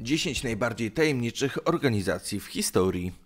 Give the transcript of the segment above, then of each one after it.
10 najbardziej tajemniczych organizacji w historii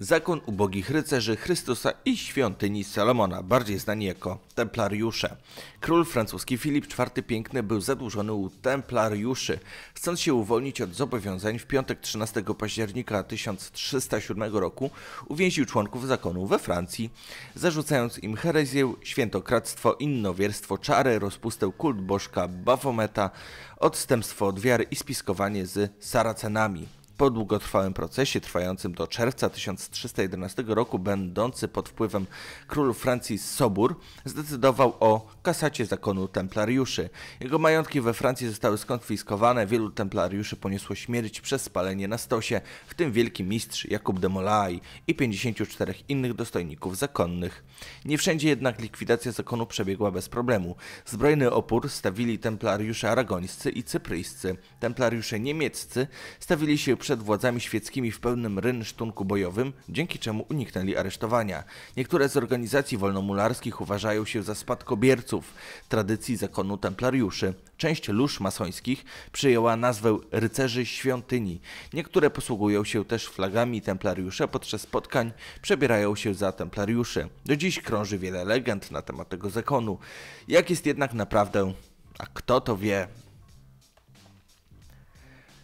zakon ubogich rycerzy Chrystusa i świątyni Salomona, bardziej znani jako templariusze. Król francuski Filip IV Piękny był zadłużony u templariuszy, chcąc się uwolnić od zobowiązań w piątek 13 października 1307 roku uwięził członków zakonu we Francji, zarzucając im herezję, świętokradztwo, innowierstwo, czary, rozpustę, kult bożka, Bafometa, odstępstwo od wiary i spiskowanie z Saracenami. Po długotrwałym procesie, trwającym do czerwca 1311 roku, będący pod wpływem królu Francji Sobór, zdecydował o kasacie zakonu templariuszy. Jego majątki we Francji zostały skonfiskowane, wielu templariuszy poniosło śmierć przez spalenie na stosie, w tym wielki mistrz Jakub de Molay i 54 innych dostojników zakonnych. Nie wszędzie jednak likwidacja zakonu przebiegła bez problemu. Zbrojny opór stawili templariusze aragońscy i cypryjscy. Templariusze niemieccy stawili się przy przed władzami świeckimi w pełnym rynsztunku bojowym, dzięki czemu uniknęli aresztowania. Niektóre z organizacji wolnomularskich uważają się za spadkobierców tradycji zakonu templariuszy. Część lóż masońskich przyjęła nazwę Rycerzy Świątyni. Niektóre posługują się też flagami templariusza podczas spotkań, przebierają się za templariuszy. Do dziś krąży wiele legend na temat tego zakonu. Jak jest jednak naprawdę, a kto to wie?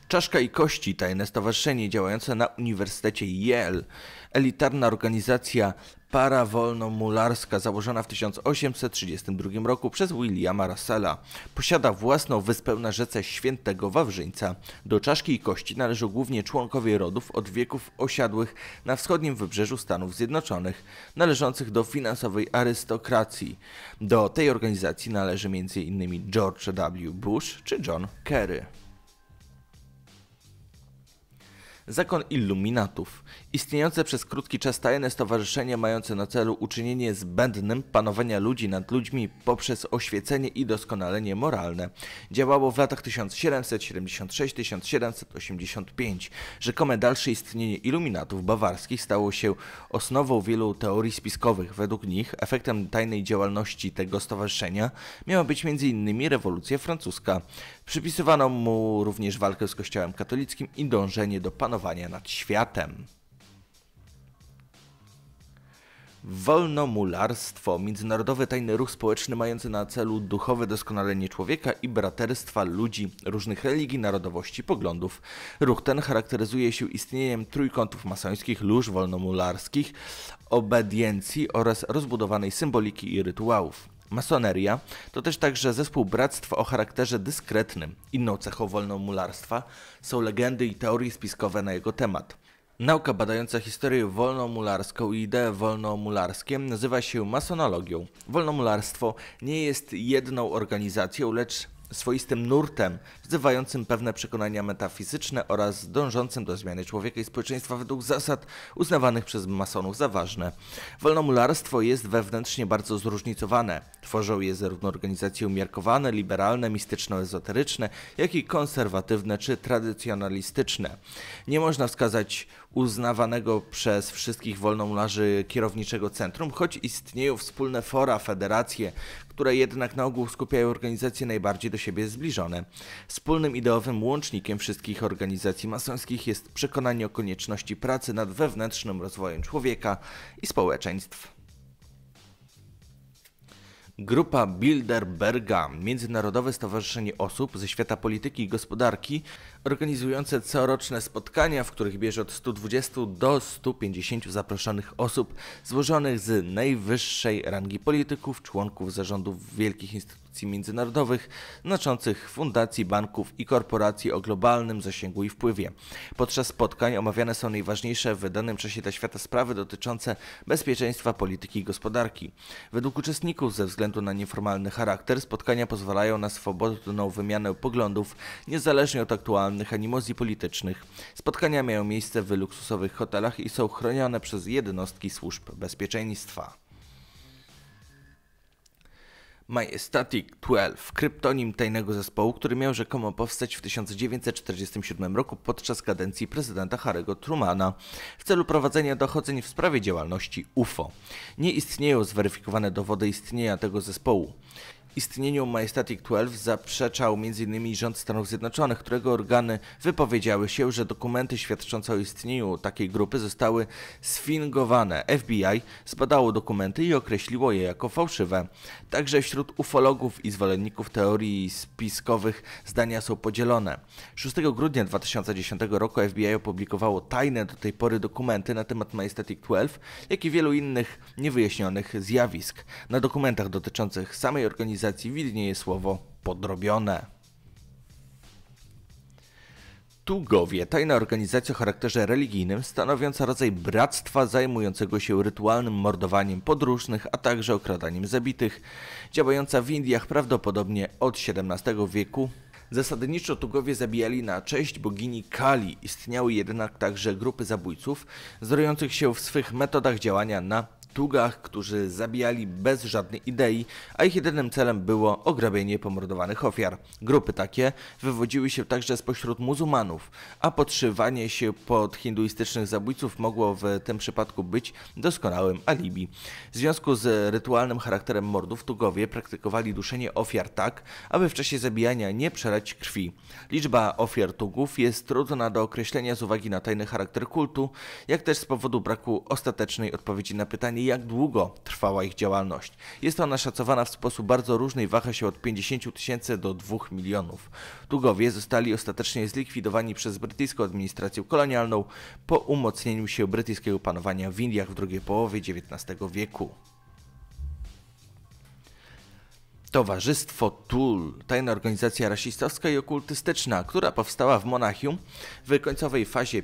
Czaszka i Kości, tajne stowarzyszenie działające na Uniwersytecie Yale, elitarna organizacja parawolno-mularska założona w 1832 roku przez Williama Russella. Posiada własną wyspę na rzece Świętego Wawrzyńca. Do czaszki i kości należą głównie członkowie rodów od wieków osiadłych na wschodnim wybrzeżu Stanów Zjednoczonych, należących do finansowej arystokracji. Do tej organizacji należy m.in. George W. Bush czy John Kerry. Zakon Illuminatów. Istniejące przez krótki czas tajne stowarzyszenie mające na celu uczynienie zbędnym panowania ludzi nad ludźmi poprzez oświecenie i doskonalenie moralne. Działało w latach 1776-1785. Rzekome dalsze istnienie Illuminatów bawarskich stało się osnową wielu teorii spiskowych. Według nich efektem tajnej działalności tego stowarzyszenia miała być m.in. rewolucja francuska. Przypisywano mu również walkę z Kościołem katolickim i dążenie do panowania nad światem. Wolnomularstwo, międzynarodowy tajny ruch społeczny mający na celu duchowe doskonalenie człowieka i braterstwa ludzi różnych religii, narodowości, poglądów. Ruch ten charakteryzuje się istnieniem trójkątów masońskich, lóż wolnomularskich, obediencji oraz rozbudowanej symboliki i rytuałów. Masoneria to też także zespół bractw o charakterze dyskretnym. Inną cechą wolnomularstwa są legendy i teorie spiskowe na jego temat. Nauka badająca historię wolnomularską i ideę wolnomularskie nazywa się masonologią. Wolnomularstwo nie jest jedną organizacją, lecz swoistym nurtem, wzywającym pewne przekonania metafizyczne oraz dążącym do zmiany człowieka i społeczeństwa według zasad uznawanych przez masonów za ważne. Wolnomularstwo jest wewnętrznie bardzo zróżnicowane. Tworzą je zarówno organizacje umiarkowane, liberalne, mistyczno-ezoteryczne, jak i konserwatywne czy tradycjonalistyczne. Nie można wskazać uznawanego przez wszystkich wolnomularzy kierowniczego centrum, choć istnieją wspólne fora, federacje, które jednak na ogół skupiają organizacje najbardziej do siebie zbliżone. Wspólnym ideowym łącznikiem wszystkich organizacji masońskich jest przekonanie o konieczności pracy nad wewnętrznym rozwojem człowieka i społeczeństw. Grupa Bilderberga, międzynarodowe stowarzyszenie osób ze świata polityki i gospodarki, organizujące coroczne spotkania, w których bierze od 120 do 150 zaproszonych osób złożonych z najwyższej rangi polityków, członków zarządów wielkich instytucji międzynarodowych, znaczących fundacji, banków i korporacji o globalnym zasięgu i wpływie. Podczas spotkań omawiane są najważniejsze w danym czasie dla świata sprawy dotyczące bezpieczeństwa, polityki i gospodarki. Według uczestników, ze względu na nieformalny charakter, spotkania pozwalają na swobodną wymianę poglądów, niezależnie od aktualnych animozji politycznych. Spotkania mają miejsce w luksusowych hotelach i są chronione przez jednostki służb bezpieczeństwa. Majestatic 12, kryptonim tajnego zespołu, który miał rzekomo powstać w 1947 roku podczas kadencji prezydenta Harry'ego Trumana w celu prowadzenia dochodzeń w sprawie działalności UFO. Nie istnieją zweryfikowane dowody istnienia tego zespołu. Istnieniu Majestatic 12 zaprzeczał m.in. rząd Stanów Zjednoczonych, którego organy wypowiedziały się, że dokumenty świadczące o istnieniu takiej grupy zostały sfingowane. FBI zbadało dokumenty i określiło je jako fałszywe. Także wśród ufologów i zwolenników teorii spiskowych zdania są podzielone. 6 grudnia 2010 roku FBI opublikowało tajne do tej pory dokumenty na temat Majestatic 12, jak i wielu innych niewyjaśnionych zjawisk. Na dokumentach dotyczących samej organizacji widnieje słowo podrobione. Tugowie, tajna organizacja o charakterze religijnym, stanowiąca rodzaj bractwa zajmującego się rytualnym mordowaniem podróżnych, a także okradaniem zabitych, działająca w Indiach prawdopodobnie od XVII wieku. Zasadniczo Tugowie zabijali na cześć bogini Kali, istniały jednak także grupy zabójców, zdrojących się w swych metodach działania na tugach, którzy zabijali bez żadnej idei, a ich jedynym celem było ograbienie pomordowanych ofiar. Grupy takie wywodziły się także spośród muzułmanów, a podszywanie się pod hinduistycznych zabójców mogło w tym przypadku być doskonałym alibi. W związku z rytualnym charakterem mordów tugowie praktykowali duszenie ofiar tak, aby w czasie zabijania nie przelać krwi. Liczba ofiar tugów jest trudna do określenia z uwagi na tajny charakter kultu, jak też z powodu braku ostatecznej odpowiedzi na pytanie, jak długo trwała ich działalność. Jest ona szacowana w sposób bardzo różny i waha się od 50 tysięcy do 2 milionów. Tugowie zostali ostatecznie zlikwidowani przez brytyjską administrację kolonialną po umocnieniu się brytyjskiego panowania w Indiach w drugiej połowie XIX wieku. Towarzystwo TUL, tajna organizacja rasistowska i okultystyczna, która powstała w Monachium w końcowej fazie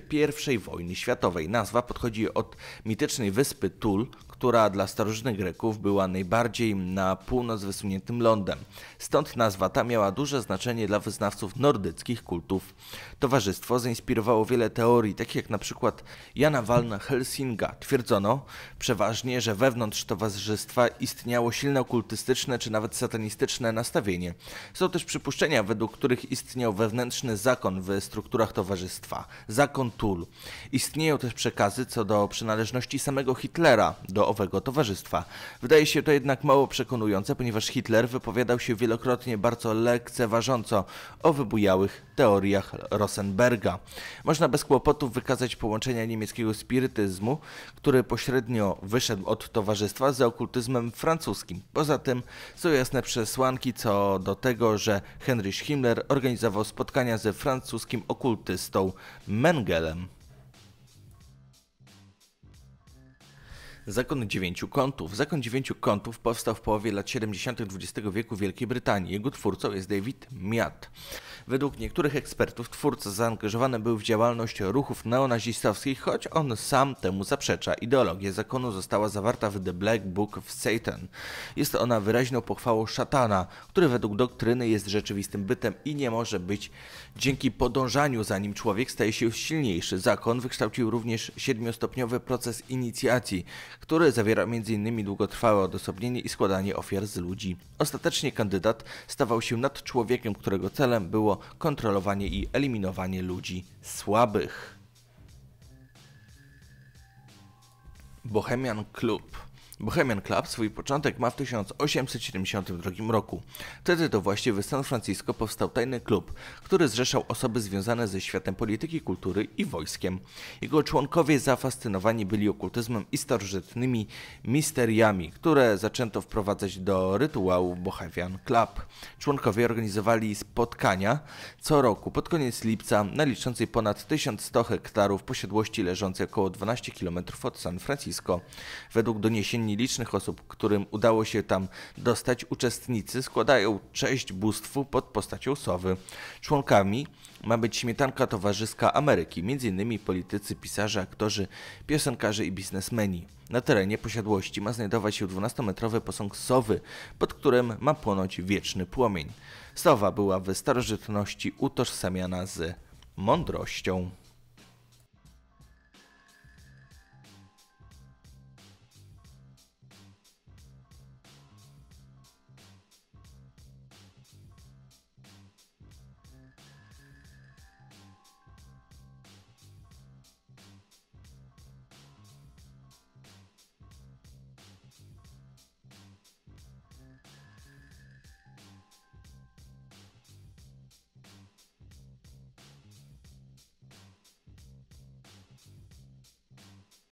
I wojny światowej. Nazwa podchodzi od mitycznej wyspy TUL, która dla starożytnych Greków była najbardziej na północ wysuniętym lądem. Stąd nazwa ta miała duże znaczenie dla wyznawców nordyckich kultów. Towarzystwo zainspirowało wiele teorii, takich jak na przykład Jana Walna Helsinga. Twierdzono przeważnie, że wewnątrz towarzystwa istniało silne okultystyczne czy nawet satanistyczne nastawienie. Są też przypuszczenia, według których istniał wewnętrzny zakon w strukturach towarzystwa, zakon Tul. Istnieją też przekazy co do przynależności samego Hitlera do owego towarzystwa. Wydaje się to jednak mało przekonujące, ponieważ Hitler wypowiadał się wielokrotnie bardzo lekceważąco o wybujałych teoriach Rosenberga. Można bez kłopotów wykazać połączenia niemieckiego spirytyzmu, który pośrednio wyszedł od towarzystwa, z okultyzmem francuskim. Poza tym są jasne przesłanki co do tego, że Heinrich Himmler organizował spotkania ze francuskim okultystą Mengelem. Zakon Dziewięciu Kątów. Zakon Dziewięciu Kątów powstał w połowie lat 70. XX wieku w Wielkiej Brytanii. Jego twórcą jest David Miat. Według niektórych ekspertów twórca zaangażowany był w działalność ruchów neonazistowskich, choć on sam temu zaprzecza. Ideologia zakonu została zawarta w The Black Book of Satan. Jest ona wyraźną pochwałą szatana, który według doktryny jest rzeczywistym bytem i nie może być. Dzięki podążaniu za nim człowiek staje się silniejszy. Zakon wykształcił również siedmiostopniowy proces inicjacji, który zawiera m.in. długotrwałe odosobnienie i składanie ofiar z ludzi. Ostatecznie kandydat stawał się nad człowiekiem, którego celem było kontrolowanie i eliminowanie ludzi słabych. Bohemian Club Bohemian Club swój początek ma w 1872 roku. Wtedy to właściwie w San Francisco powstał tajny klub, który zrzeszał osoby związane ze światem polityki, kultury i wojskiem. Jego członkowie zafascynowani byli okultyzmem i starożytnymi misteriami, które zaczęto wprowadzać do rytuału Bohemian Club. Członkowie organizowali spotkania co roku pod koniec lipca na liczącej ponad 1100 hektarów posiadłości leżącej około 12 km od San Francisco. Według doniesień nielicznych osób, którym udało się tam dostać, uczestnicy składają cześć bóstwu pod postacią sowy. Członkami ma być śmietanka towarzyska Ameryki, m.in. politycy, pisarze, aktorzy, piosenkarze i biznesmeni. Na terenie posiadłości ma znajdować się 12-metrowy posąg sowy, pod którym ma płonąć wieczny płomień. Sowa była w starożytności utożsamiana z mądrością.